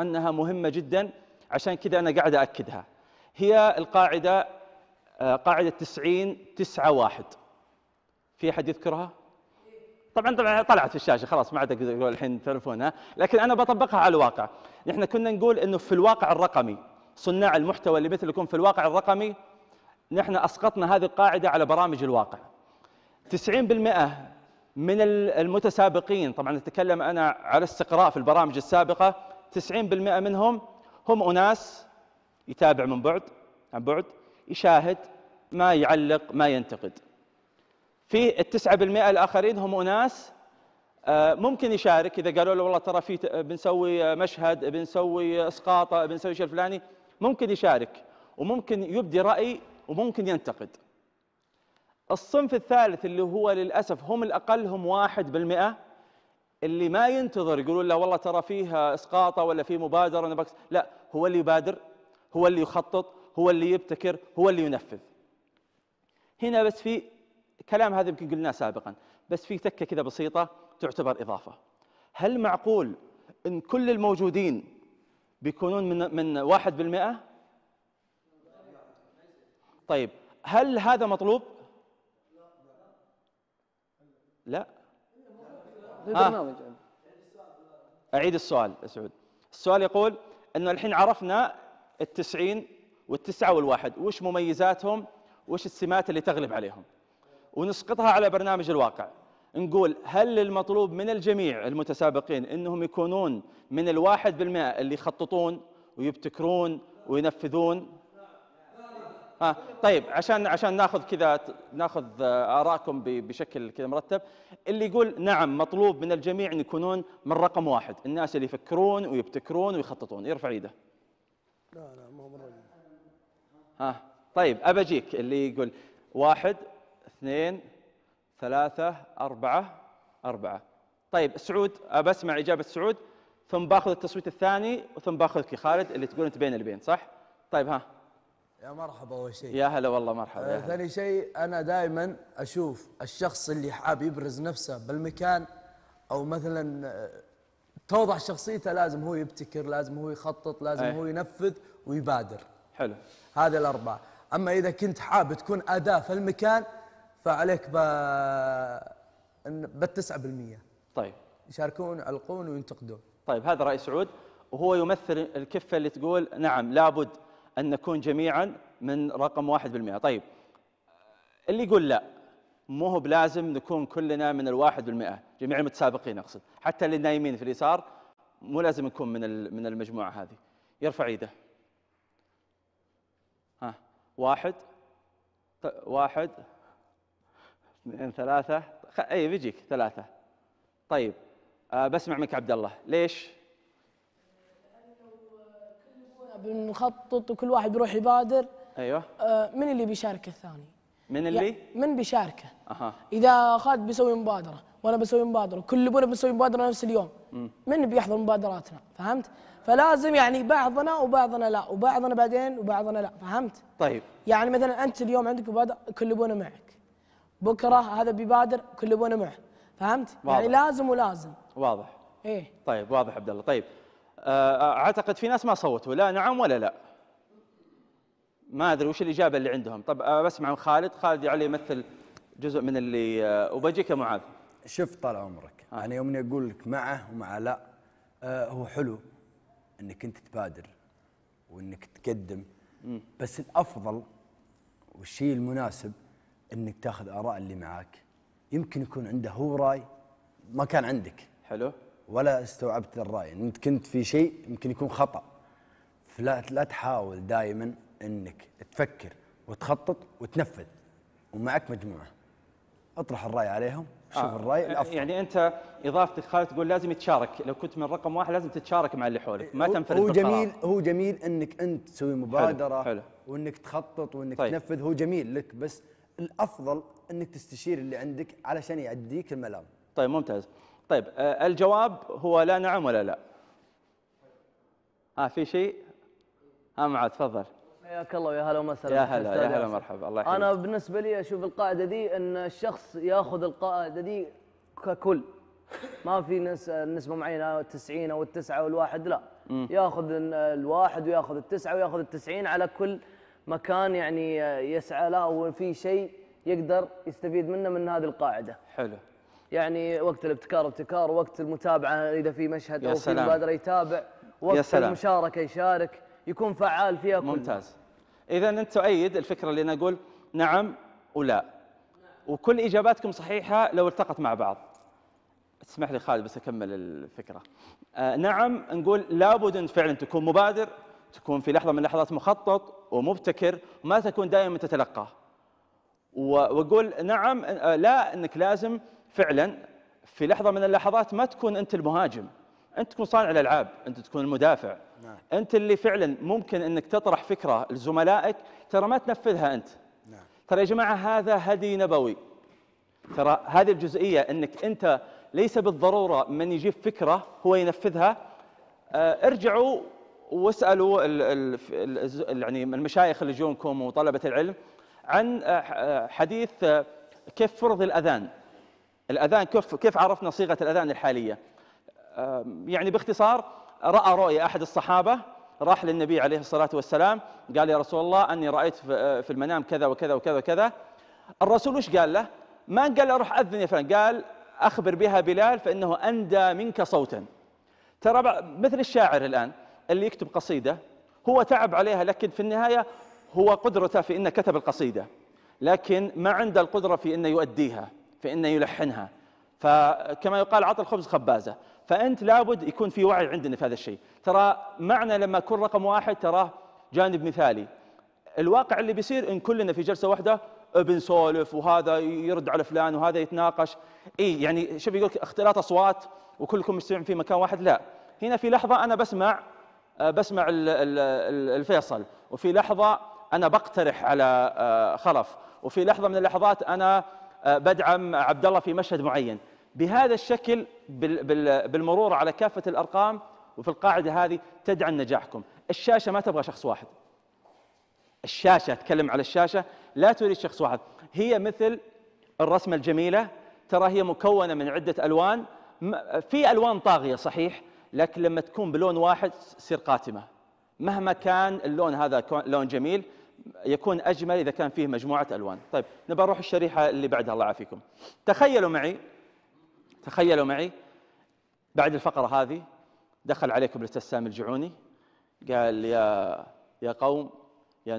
أنها مهمة جدا عشان كذا أنا قاعد أأكدها هي القاعدة آه، قاعدة 90 9 1 في أحد يذكرها؟ طبعا طبعا طلعت في الشاشه خلاص ما عاد اقول الحين تلفون لكن انا بطبقها على الواقع نحن كنا نقول انه في الواقع الرقمي صناع المحتوى اللي مثلكم في الواقع الرقمي نحن اسقطنا هذه القاعده على برامج الواقع 90% من المتسابقين طبعا اتكلم انا على استقراء في البرامج السابقه 90% منهم هم اناس يتابع من بعد عن بعد يشاهد ما يعلق ما ينتقد في التسعة بالمئة الآخرين هم أناس آه، ممكن يشارك إذا قالوا له والله ترى في بنسوي آه، مشهد بنسوي إسقاطة بنسوي شيء الفلاني ممكن يشارك وممكن يبدي رأي وممكن ينتقد الصنف الثالث اللي هو للأسف هم الأقل هم واحد بالمئة اللي ما ينتظر يقولون له والله ترى فيه اسقاطه ولا فيه مبادره نبكس لا هو اللي يبادر هو اللي يخطط هو اللي يبتكر هو اللي ينفذ هنا بس في كلام هذا يمكن قلناه سابقا بس في تكه كذا بسيطه تعتبر اضافه هل معقول ان كل الموجودين بيكونون من من 1% طيب هل هذا مطلوب لا البرنامج اعيد السؤال يا سعود السؤال يقول انه الحين عرفنا التسعين والتسعه والواحد وش مميزاتهم وش السمات اللي تغلب عليهم ونسقطها على برنامج الواقع نقول هل المطلوب من الجميع المتسابقين انهم يكونون من الواحد بالمئة اللي يخططون ويبتكرون وينفذون ها طيب عشان عشان ناخذ كذا ناخذ آه، ارائكم بشكل كذا مرتب اللي يقول نعم مطلوب من الجميع ان يكونون من رقم واحد الناس اللي يفكرون ويبتكرون ويخططون يرفع ايده لا لا ما هو من رقم ها طيب أبجيك اللي يقول واحد اثنين ثلاثة أربعة أربعة طيب سعود أبى أسمع إجابة سعود ثم باخذ التصويت الثاني ثم باخذك خالد اللي تقول أنت بين البين صح؟ طيب ها يا مرحبا اول شيء يا هلا والله مرحبا آه ثاني شيء انا دائما اشوف الشخص اللي حاب يبرز نفسه بالمكان او مثلا آه، توضح شخصيته لازم هو يبتكر لازم هو يخطط لازم أيه. هو ينفذ ويبادر حلو هذه الاربعه اما اذا كنت حاب تكون اداه في المكان فعليك ب آه، بال 9% طيب يشاركون القون وينتقدون طيب هذا راي سعود وهو يمثل الكفه اللي تقول نعم لابد أن نكون جميعا من رقم 1% طيب اللي يقول لا مو هو بلازم نكون كلنا من الواحد بالمئة جميع المتسابقين أقصد حتى اللي نايمين في اليسار مو لازم نكون من من المجموعة هذه يرفع إيده ها واحد واحد اثنين ثلاثة اي بيجيك ثلاثة طيب أه بسمع منك عبد الله ليش؟ بنخطط وكل واحد بيروح يبادر ايوه آه، من اللي بيشارك الثاني من اللي يعني من بيشاركه اها اذا خالد بيسوي مبادره وانا بسوي مبادره وكل ابونا بنسوي مبادره نفس اليوم من بيحضر مبادراتنا فهمت فلازم يعني بعضنا وبعضنا لا وبعضنا بعدين وبعضنا لا فهمت طيب يعني مثلا انت اليوم عندك مبادره كل ابونا معك بكره هذا بيبادر كل ابونا معه فهمت يعني واضح. يعني لازم ولازم واضح ايه طيب واضح عبد الله طيب آه، اعتقد في ناس ما صوتوا لا نعم ولا لا ما ادري وش الاجابه اللي عندهم طب آه، بسمع من خالد خالد علي يمثل جزء من اللي وبجيك آه، يا معاذ شوف طال عمرك آه. انا يوم اقول لك معه ومع لا آه هو حلو انك انت تبادر وانك تقدم بس الافضل والشيء المناسب انك تاخذ اراء اللي معاك يمكن يكون عنده هو راي ما كان عندك حلو ولا استوعبت الراي انت كنت في شيء يمكن يكون خطا فلا لا تحاول دائما انك تفكر وتخطط وتنفذ ومعك مجموعه اطرح الراي عليهم شوف آه. الراي يعني الافضل يعني انت اضافتك خالد تقول لازم يتشارك لو كنت من رقم واحد لازم تتشارك مع اللي حولك ما تنفرد هو جميل هو جميل انك انت تسوي مبادره حلو. حلو. وانك تخطط وانك طيب. تنفذ هو جميل لك بس الافضل انك تستشير اللي عندك علشان يعديك الملام طيب ممتاز طيب آه، الجواب هو لا نعم ولا لا ها في شيء ها معاذ تفضل حياك الله ويا هلا ومسهلا يا هلا يا هلا مرحبا الله يحييك انا بالنسبه لي اشوف القاعده دي ان الشخص ياخذ القاعده دي ككل ما في نسبه معينه 90 او التسعه او الواحد لا م. ياخذ الواحد وياخذ التسعه وياخذ التسعين على كل مكان يعني يسعى له وفي شيء يقدر يستفيد منه من هذه القاعده حلو يعني وقت الابتكار ابتكار وقت المتابعه اذا في مشهد او في مبادره يتابع وقت يا سلام. المشاركه يشارك يكون فعال فيها كل ممتاز اذا انت تؤيد الفكره اللي انا اقول نعم ولا وكل اجاباتكم صحيحه لو التقت مع بعض تسمح لي خالد بس اكمل الفكره آه نعم نقول لابد ان فعلا تكون مبادر تكون في لحظه من لحظات مخطط ومبتكر وما تكون دائما تتلقى واقول نعم آه، لا انك لازم فعلا في لحظه من اللحظات ما تكون انت المهاجم انت تكون صانع الالعاب انت تكون المدافع نعم. انت اللي فعلا ممكن انك تطرح فكره لزملائك ترى ما تنفذها انت نعم. ترى يا جماعه هذا هدي نبوي ترى هذه الجزئيه انك انت ليس بالضروره من يجيب فكره هو ينفذها آه، ارجعوا واسالوا ال ال ال يعني المشايخ اللي يجونكم وطلبه العلم عن آه، حديث آه، كيف فرض الاذان الأذان كيف كيف عرفنا صيغة الأذان الحالية؟ يعني باختصار رأى رؤية أحد الصحابة راح للنبي عليه الصلاة والسلام قال يا رسول الله أني رأيت أه، في المنام كذا وكذا وكذا وكذا الرسول وش قال له؟ ما قال له روح أذن يا فلان قال أخبر بها بلال فإنه أندى منك صوتا ترى مثل الشاعر الآن اللي يكتب قصيدة هو تعب عليها لكن في النهاية هو قدرته في أنه كتب القصيدة لكن ما عنده القدرة في أنه يؤديها فإنه يلحنها فكما يقال عطى الخبز خبازة فأنت لابد يكون في وعي عندنا في هذا الشيء ترى معنى لما أكون رقم واحد تراه جانب مثالي الواقع اللي بيصير إن كلنا في جلسة واحدة بنسولف وهذا يرد على فلان وهذا يتناقش اي يعني شوف يقول اختلاط اصوات وكلكم مجتمعين في مكان واحد لا هنا في لحظه انا بسمع آه، بسمع الفيصل وفي لحظه انا بقترح على آه، خلف وفي لحظه من اللحظات انا آه، بدعم عبد الله في مشهد معين بهذا الشكل بالمرور على كافة الأرقام وفي القاعدة هذه تدعم نجاحكم الشاشة ما تبغى شخص واحد الشاشة أتكلم على الشاشة لا تريد شخص واحد هي مثل الرسمة الجميلة ترى هي مكونة من عدة ألوان في ألوان طاغية صحيح لكن لما تكون بلون واحد تصير قاتمة مهما كان اللون هذا لون جميل يكون أجمل إذا كان فيه مجموعة ألوان طيب نبى نروح الشريحة اللي بعدها الله يعافيكم تخيلوا معي تخيلوا معي بعد الفقرة هذه دخل عليكم سامي الجعوني قال يا يا قوم